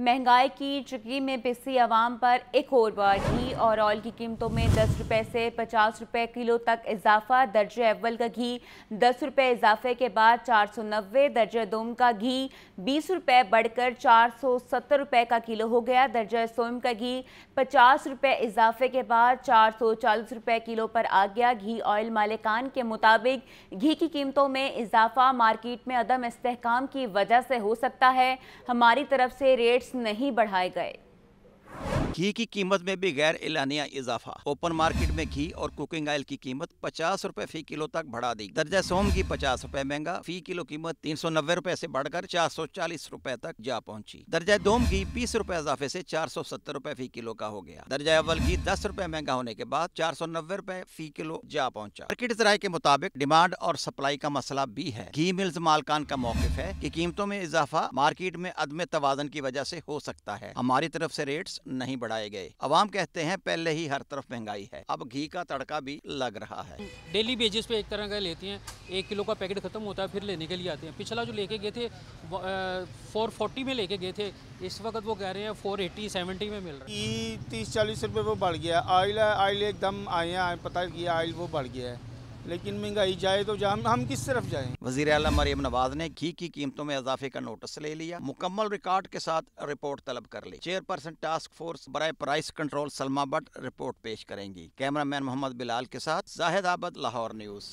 महंगाई की चुकी में पिसी आवाम पर एक और बार घी और ऑयल की कीमतों में दस रुपये से पचास रुपये किलो तक इजाफा दर्ज अव्वल का घी दस रुपये इजाफे के बाद चार सौ नब्बे दर्ज दोम का घी बीस रुपये बढ़कर चार सौ सत्तर रुपये का किलो हो गया दर्ज सोम का घी पचास रुपये इजाफे के बाद चार सौ चालीस रुपये किलो पर आ गया घी ऑयल मालिकान के मुताबिक घी की कीमतों में इजाफा मार्केट में अदम इसकाम की वजह से हो सकता है हमारी तरफ से रेट रेट्स नहीं बढ़ाए गए घी की कीमत में भी गैर एलानिया इजाफा ओपन मार्केट में घी और कुकिंग ऑयल की कीमत पचास रूपए फी किलो तक बढ़ा दी दर्जा सोम की पचास रूपए महंगा फी किलो कीमत तीन सौ नब्बे रूपए ऐसी बढ़कर चार सौ चालीस रूपए तक जा पहुँची दर्जा दोम घी बीस रूपए इजाफे ऐसी चार सौ सत्तर रूपए फी किलो का हो गया दर्जा अव्वल घी दस रूपए महंगा होने के बाद चार सौ नब्बे रूपए फी किलो जा पहुँचा मार्केट जराये के मुताबिक डिमांड और सप्लाई का मसला भी है घी मिल्स मालकान का मौकफ है की कीमतों में इजाफा मार्केट में अदम तोजन की वजह ऐसी हो सकता है हमारी तरफ ऐसी रेट नहीं बढ़ाए गए अवाम कहते हैं पहले ही हर तरफ महंगाई है अब घी का तड़का भी लग रहा है डेली बेसिस पे एक तरह का लेते हैं एक किलो का पैकेट खत्म होता है फिर लेने के लिए आते हैं पिछला जो लेके गए थे फोर फोर्टी में लेके गए थे इस वक्त वो कह रहे हैं फोर एटी सेवेंटी में मिल रहा है तीस चालीस रुपये वो बढ़ गया ऑयल ऑयल एकदम आए हैं पता है कि ऑयल वो बढ़ गया है लेकिन महंगाई जाए तो जाए हम किस तरफ जाए वजी अला मरियम नवाज ने घी की कीमतों में इजाफे का नोटिस ले लिया मुकम्मल रिकॉर्ड के साथ रिपोर्ट तलब कर ली चेयरपर्सन टास्क फोर्स बरए price control Salma Bhatt report पेश करेंगी कैमरा मैन मोहम्मद बिलाल के साथ जाहिद आबद लाहौर न्यूज